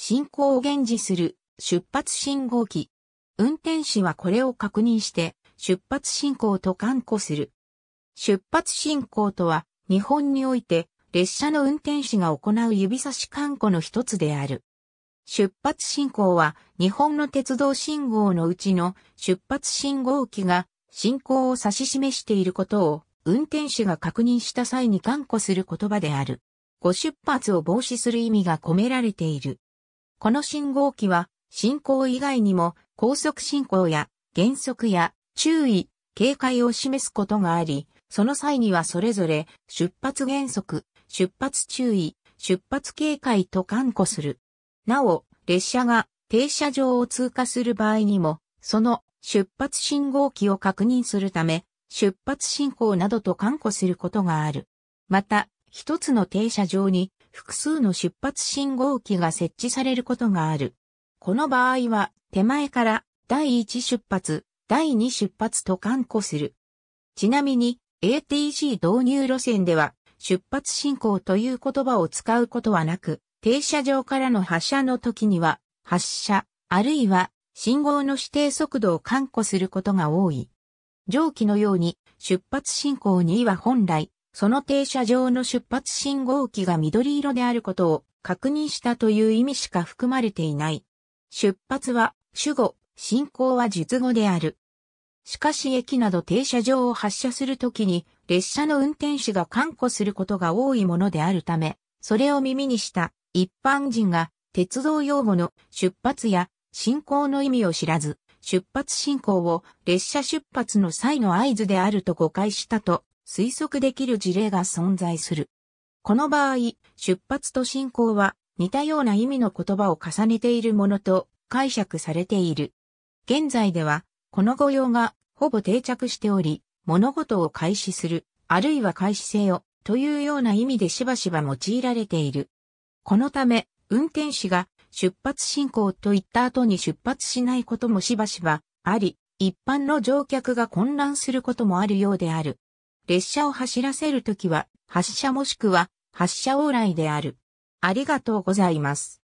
進行を現時する出発信号機。運転士はこれを確認して出発進行と看護する。出発進行とは日本において列車の運転士が行う指差し看護の一つである。出発進行は日本の鉄道信号のうちの出発信号機が進行を指し示していることを運転士が確認した際に看護する言葉である。ご出発を防止する意味が込められている。この信号機は、進行以外にも、高速進行や、減速や、注意、警戒を示すことがあり、その際にはそれぞれ、出発減速、出発注意、出発警戒と看護する。なお、列車が停車場を通過する場合にも、その出発信号機を確認するため、出発進行などと看護することがある。また、一つの停車場に複数の出発信号機が設置されることがある。この場合は、手前から第1出発、第2出発と観光する。ちなみに、ATC 導入路線では、出発進行という言葉を使うことはなく、停車場からの発車の時には、発車、あるいは信号の指定速度を看護することが多い。上記のように、出発進行には本来、その停車場の出発信号機が緑色であることを確認したという意味しか含まれていない。出発は主語、進行は述語である。しかし駅など停車場を発車するときに列車の運転士が看護することが多いものであるため、それを耳にした一般人が鉄道用語の出発や進行の意味を知らず、出発進行を列車出発の際の合図であると誤解したと推測できる事例が存在する。この場合、出発と進行は似たような意味の言葉を重ねているものと解釈されている。現在では、この語用がほぼ定着しており、物事を開始する、あるいは開始せよ、というような意味でしばしば用いられている。このため、運転士が出発進行といった後に出発しないこともしばしばあり、一般の乗客が混乱することもあるようである。列車を走らせるときは、発車もしくは、発車往来である。ありがとうございます。